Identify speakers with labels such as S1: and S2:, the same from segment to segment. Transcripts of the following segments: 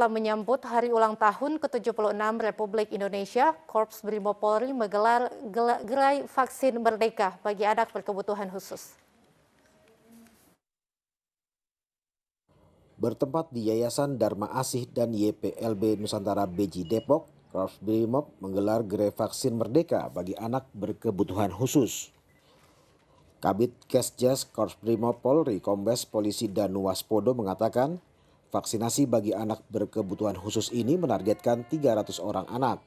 S1: Dalam menyambut hari ulang tahun ke-76 Republik Indonesia, Korps Brimob Polri menggelar gerai vaksin merdeka bagi anak berkebutuhan khusus. Bertempat di Yayasan Dharma Asih dan YPLB Nusantara Beji Depok, Korps Brimob menggelar gerai vaksin merdeka bagi anak berkebutuhan khusus. Kabit Kesjas Korps Brimob Polri Kombes Polisi Waspodo mengatakan Vaksinasi bagi anak berkebutuhan khusus ini menargetkan 300 orang anak.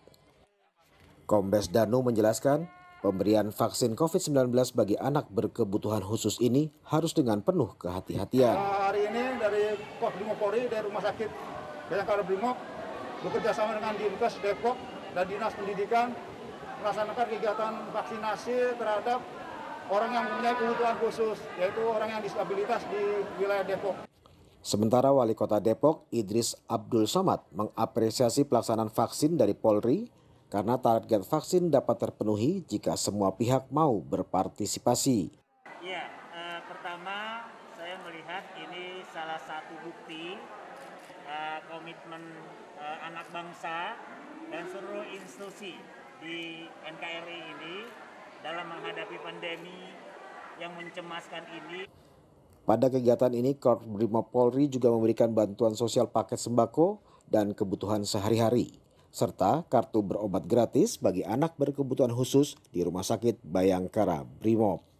S1: Kombes Danu menjelaskan, pemberian vaksin COVID-19 bagi anak berkebutuhan khusus ini harus dengan penuh kehati-hatian.
S2: Hari ini dari Pos Polri, dari Rumah Sakit Bayangkara Brimob, bekerja sama dengan Dinkes Depok dan Dinas Pendidikan, melaksanakan kegiatan vaksinasi terhadap orang yang mempunyai kebutuhan khusus, yaitu orang yang disabilitas di wilayah Depok.
S1: Sementara Wali Kota Depok Idris Abdul Somad mengapresiasi pelaksanaan vaksin dari Polri karena target vaksin dapat terpenuhi jika semua pihak mau berpartisipasi. Ya,
S3: eh, pertama saya melihat ini salah satu bukti eh, komitmen eh, anak bangsa dan seluruh institusi di NKRI ini dalam menghadapi pandemi yang mencemaskan ini.
S1: Pada kegiatan ini, Korps Brimob Polri juga memberikan bantuan sosial paket sembako dan kebutuhan sehari-hari, serta kartu berobat gratis bagi anak berkebutuhan khusus di Rumah Sakit Bayangkara Brimob.